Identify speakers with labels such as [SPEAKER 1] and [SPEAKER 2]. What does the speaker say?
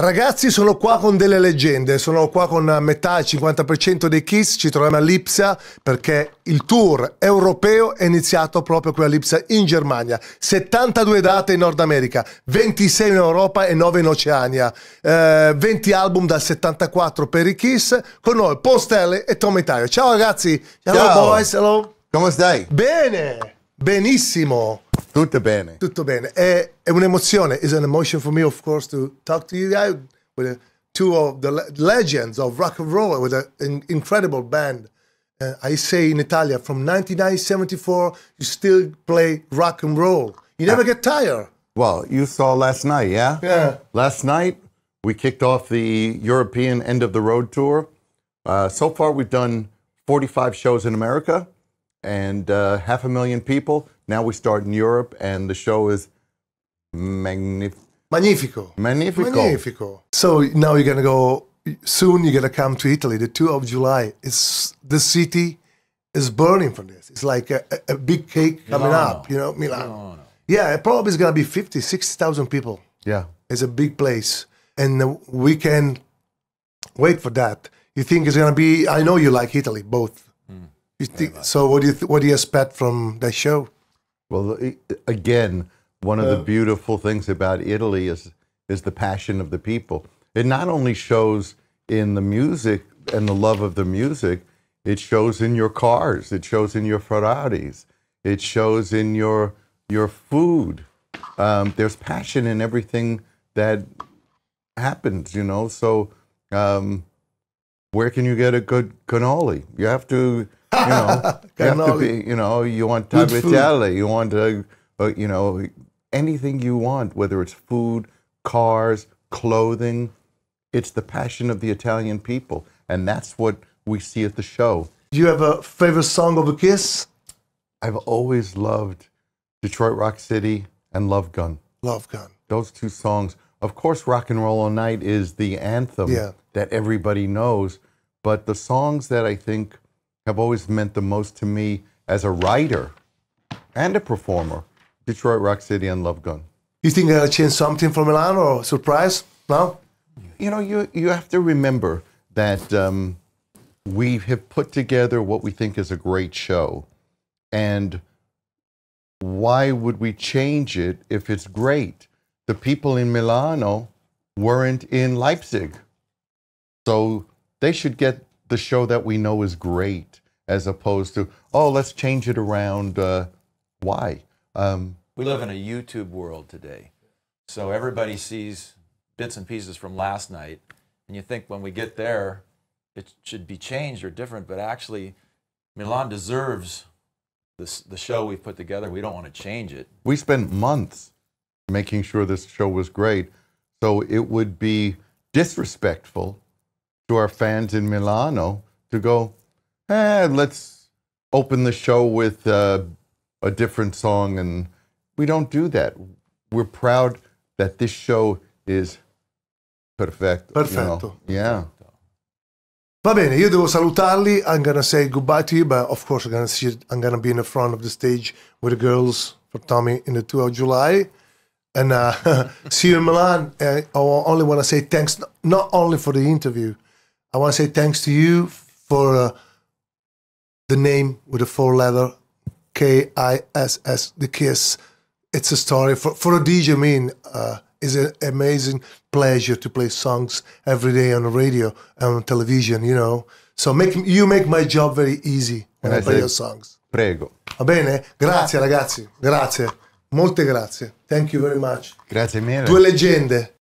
[SPEAKER 1] Ragazzi, sono qua con delle leggende, sono qua con metà, il 50% dei Kiss, ci troviamo a Lipsia perché il tour europeo è iniziato proprio qui a Lipsia in Germania. 72 date in Nord America, 26 in Europa e 9 in Oceania, eh, 20 album dal 74 per i Kiss, con noi Paul Stanley e Tom Italia. Ciao ragazzi, ciao, ciao boys, hello. Come stai? Bene, benissimo. Tutto bene. Tutto bene. È, è un'emozione. It's an emotion for me, of course, to talk to you guys with two of the legends of rock and roll with an incredible band. Uh, I say in Italia, from 1974, you still play rock and roll. You never ah. get tired.
[SPEAKER 2] Well, you saw last night, yeah? Yeah. Last night, we kicked off the European end of the road tour. Uh, so far, we've done 45 shows in America and uh, half a million people. Now we start in Europe, and the show is magnificent.
[SPEAKER 1] magnifico. Magnifico.
[SPEAKER 2] Magnifico.
[SPEAKER 1] So now you're gonna go soon. You're gonna come to Italy. The two of July. It's the city is burning from this. It's like a, a big cake coming Milano. up. You know, Milan. Milano. Yeah, probably it's gonna be 50, 60,000 people. Yeah, it's a big place, and we can wait for that. You think it's gonna be? I know you like Italy, both. Mm, think, so what do you what do you expect from that show? Well,
[SPEAKER 2] again, one of the beautiful things about Italy is is the passion of the people. It not only shows in the music and the love of the music, it shows in your cars, it shows in your Ferraris, it shows in your your food. Um, there's passion in everything that happens, you know. So, um, where can you get a good cannoli? You have to you know, you be, you know, you want tagliatelle, you want, uh, uh, you know, anything you want, whether it's food, cars, clothing. It's the passion of the Italian people, and that's what we see at the show.
[SPEAKER 1] Do you have a favorite song of a kiss? I've always loved
[SPEAKER 2] Detroit Rock City and Love Gun. Love Gun. Those two songs. Of course, Rock and Roll All Night is the anthem yeah. that everybody knows, but the songs that I think – have always meant the most to me as a writer and a performer Detroit Rock City and Love Gun.
[SPEAKER 1] You think got will change something for Milan or surprise? No?
[SPEAKER 2] You know, you, you have to remember that um, we have put together what we think is a great show. And why would we change it if it's great? The people in Milano weren't in Leipzig. So they should get the show that we know is great as opposed to, oh, let's change it around. Uh, why? Um, we live in a YouTube world today. So everybody sees bits and pieces from last night. And you think when we get there, it should be changed or different. But actually, Milan deserves this, the show we've put together. We don't want to change it. We spent months making sure this show was great. So it would be disrespectful to our fans in Milano to go, eh, let's open the show with uh, a different song. And we don't do that. We're proud that this show is perfect. Perfecto. You know?
[SPEAKER 1] Yeah. Va bene, io devo salutarli. I'm gonna say goodbye to you, but of course I'm gonna, see, I'm gonna be in the front of the stage with the girls for Tommy in the 2 of July. And uh, see you in Milan. And I only wanna say thanks, not only for the interview, I want to say thanks to you for uh, the name with the four letter K I S S, the kiss. It's a story for, for a DJ. I mean, uh, it's an amazing pleasure to play songs every day on the radio and on television, you know. So make, you make my job very easy when I play your songs. Prego. Va bene? Grazie ragazzi, grazie. Molte grazie. Thank you very much.
[SPEAKER 2] Grazie mille. Due
[SPEAKER 1] leggende.